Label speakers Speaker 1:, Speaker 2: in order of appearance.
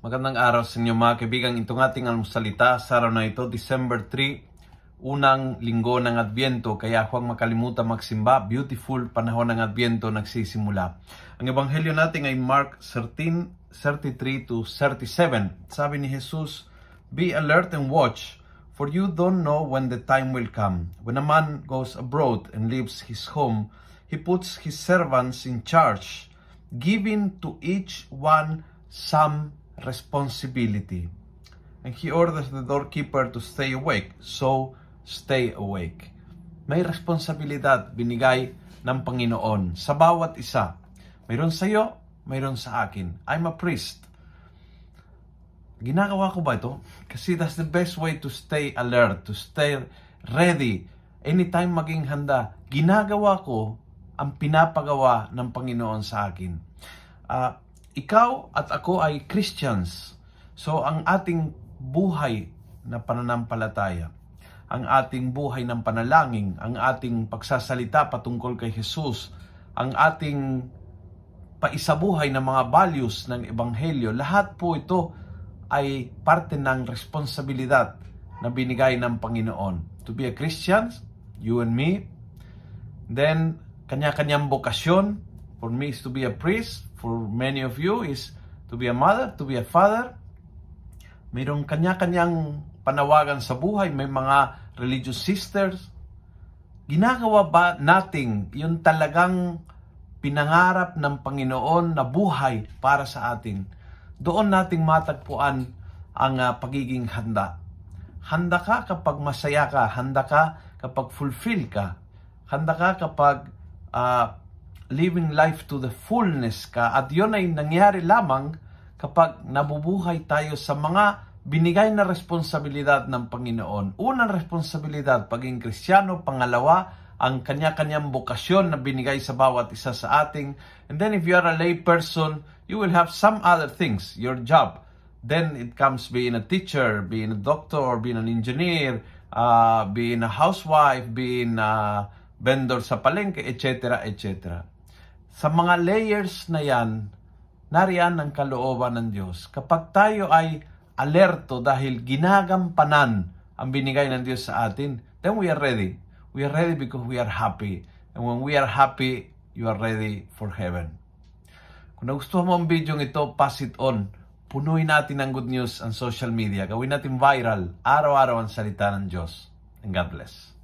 Speaker 1: Magandang araw sa inyo mga kaibigan. Itong ating almusalita sa araw na ito, December 3, unang linggo ng Adviento. Kaya huwag makalimutan magsimba. Beautiful panahon ng Adviento nagsisimula. Ang ebanghelyo natin ay Mark 13, to 37. Sabi ni Jesus, Be alert and watch, for you don't know when the time will come. When a man goes abroad and leaves his home, he puts his servants in charge, giving to each one some responsibility. And he orders the doorkeeper to stay awake. So, stay awake. May responsibilidad binigay ng Panginoon sa bawat isa. Mayroon sa iyo, mayroon sa akin. I'm a priest. Ginagawa ko ba ito? Kasi that's the best way to stay alert, to stay ready. Anytime maging handa, ginagawa ko ang pinapagawa ng Panginoon sa akin. Uh, ikaw at ako ay Christians. So ang ating buhay na pananampalataya, ang ating buhay ng panalangin, ang ating pagsasalita patungkol kay Jesus, ang ating paisabuhay ng mga values ng Ebanghelyo, lahat po ito ay parte ng responsibilidad na binigay ng Panginoon. To be a Christian, you and me, then kanya-kanyang bokasyon, for me is to be a priest, for many of you is to be a mother, to be a father. Mayroong kanya-kanyang panawagan sa buhay, may mga religious sisters. Ginagawa ba nating yung talagang pinangarap ng Panginoon na buhay para sa atin? Doon nating matagpuan ang uh, pagiging handa. Handa ka kapag masaya ka, handa ka kapag fulfill ka, handa ka kapag uh, living life to the fullness ka at yun ay nangyari lamang kapag nabubuhay tayo sa mga binigay na responsibilidad ng Panginoon. Unang responsibilidad, paging kristyano. Pangalawa, ang kanya-kanyang bokasyon na binigay sa bawat isa sa ating. And then if you are a lay person, you will have some other things, your job. Then it comes being a teacher, being a doctor, or being an engineer, uh, being a housewife, being a vendor sa palengke, etc., etc. Sa mga layers na yan, nariyan ang kalooban ng Diyos. Kapag tayo ay alerto dahil ginagampanan ang binigay ng Diyos sa atin, then we are ready. We are ready because we are happy. And when we are happy, you are ready for heaven. Kung nagustuhan mo ang video ito, pass it on. Punuin natin ng good news ang social media. Gawin natin viral, araw-araw ang salita ng Diyos. And God bless.